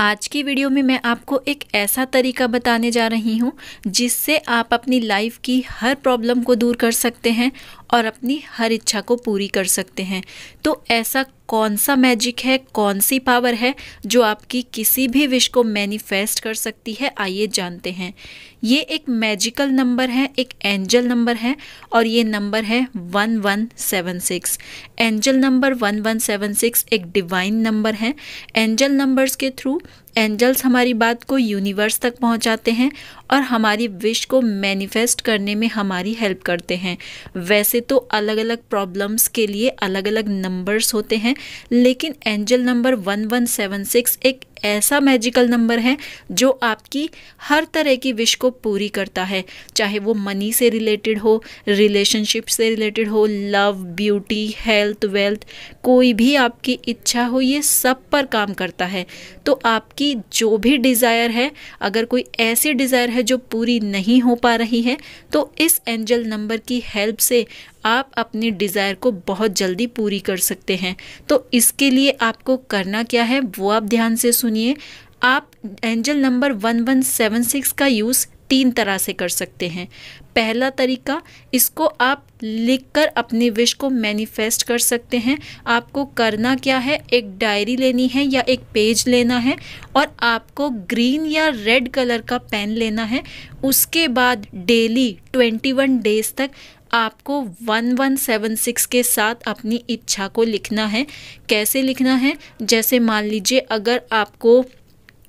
आज की वीडियो में मैं आपको एक ऐसा तरीका बताने जा रही हूँ जिससे आप अपनी लाइफ की हर प्रॉब्लम को दूर कर सकते हैं और अपनी हर इच्छा को पूरी कर सकते हैं तो ऐसा कौन सा मैजिक है कौन सी पावर है जो आपकी किसी भी विश को मैनिफेस्ट कर सकती है आइए जानते हैं ये एक मैजिकल नंबर है एक एंजल नंबर है और ये नंबर है one one seven six angel number one one seven six एक डिवाइन नंबर है एंजल नंबर्स के थ्रू एंजल्स हमारी बात को यूनिवर्स तक पहुंचाते हैं और हमारी विश को मैनिफेस्ट करने में हमारी हेल्प करते हैं वैसे तो अलग अलग प्रॉब्लम्स के लिए अलग अलग नंबर्स होते हैं लेकिन एंजल नंबर 1176 एक ऐसा मैजिकल नंबर है जो आपकी हर तरह की विश को पूरी करता है चाहे वो मनी से रिलेटेड हो रिलेशनशिप से रिलेटेड हो लव ब्यूटी हेल्थ वेल्थ कोई भी आपकी इच्छा हो ये सब पर काम करता है तो आप आपकी जो भी डिज़ायर है अगर कोई ऐसी डिज़ायर है जो पूरी नहीं हो पा रही है तो इस एंजल नंबर की हेल्प से आप अपनी डिज़ायर को बहुत जल्दी पूरी कर सकते हैं तो इसके लिए आपको करना क्या है वो आप ध्यान से सुनिए आप एंजल नंबर 1176 का यूज़ तीन तरह से कर सकते हैं पहला तरीका इसको आप लिखकर अपने विश को मैनिफेस्ट कर सकते हैं आपको करना क्या है एक डायरी लेनी है या एक पेज लेना है और आपको ग्रीन या रेड कलर का पेन लेना है उसके बाद डेली ट्वेंटी वन डेज तक आपको 1176 के साथ अपनी इच्छा को लिखना है कैसे लिखना है जैसे मान लीजिए अगर आपको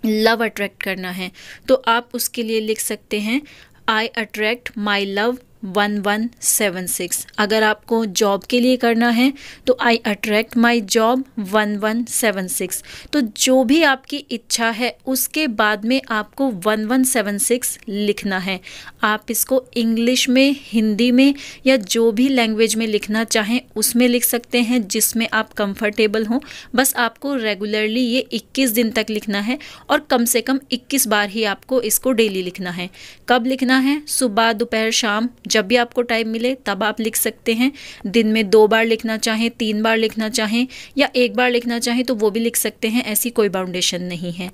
लव अट्रैक्ट करना है तो आप उसके लिए लिख सकते हैं I attract my love one one seven six अगर आपको जॉब के लिए करना है तो I attract my job one one seven six तो जो भी आपकी इच्छा है उसके बाद में आपको वन वन सेवन सिक्स लिखना है आप इसको इंग्लिश में हिंदी में या जो भी लैंग्वेज में लिखना चाहें उसमें लिख सकते हैं जिसमें आप कंफर्टेबल हों बस आपको रेगुलरली ये इक्कीस दिन तक लिखना है और कम से कम इक्कीस बार ही आपको इसको डेली लिखना है कब लिखना है सुबह दोपहर शाम जब भी आपको टाइम मिले तब आप लिख सकते हैं दिन में दो बार लिखना चाहें तीन बार लिखना चाहें या एक बार लिखना चाहें तो वो भी लिख सकते हैं ऐसी कोई बाउंडेशन नहीं है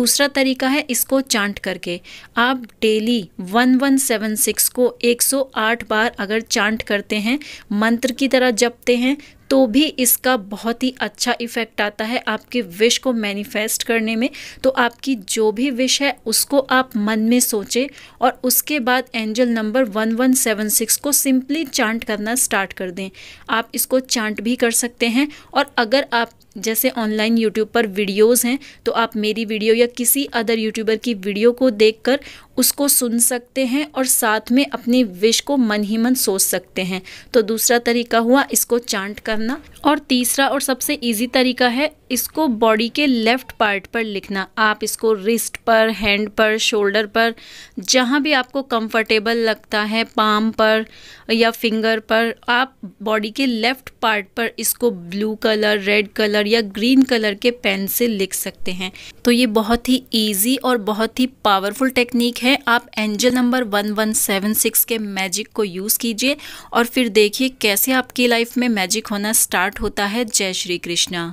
दूसरा तरीका है इसको चांट करके आप daily one one seven six को एक सौ आठ बार अगर चांट करते हैं मंत्र की तरह जपते हैं तो भी इसका बहुत ही अच्छा इफ़ेक्ट आता है आपके विश को मैनिफेस्ट करने में तो आपकी जो भी विश है उसको आप मन में सोचें और उसके बाद एंजल नंबर 1176 को सिंपली चांट करना स्टार्ट कर दें आप इसको चांट भी कर सकते हैं और अगर आप जैसे ऑनलाइन यूट्यूब पर वीडियोस हैं तो आप मेरी वीडियो या किसी अदर यूट्यूबर की वीडियो को देखकर उसको सुन सकते हैं और साथ में अपने विश को मन ही मन सोच सकते हैं तो दूसरा तरीका हुआ इसको चांट करना और तीसरा और सबसे ईजी तरीका है इसको बॉडी के लेफ़्ट पार्ट पर लिखना आप इसको रिस्ट पर हैंड पर शोल्डर पर जहाँ भी आपको कंफर्टेबल लगता है पाम पर या फिंगर पर आप बॉडी के लेफ़्ट पार्ट पर इसको ब्लू कलर रेड कलर या ग्रीन कलर के पेन से लिख सकते हैं तो ये बहुत ही ईजी और बहुत ही पावरफुल टेक्निक है आप एंजल नंबर 1176 के मैजिक को यूज़ कीजिए और फिर देखिए कैसे आपकी लाइफ में मैजिक होना स्टार्ट होता है जय श्री कृष्णा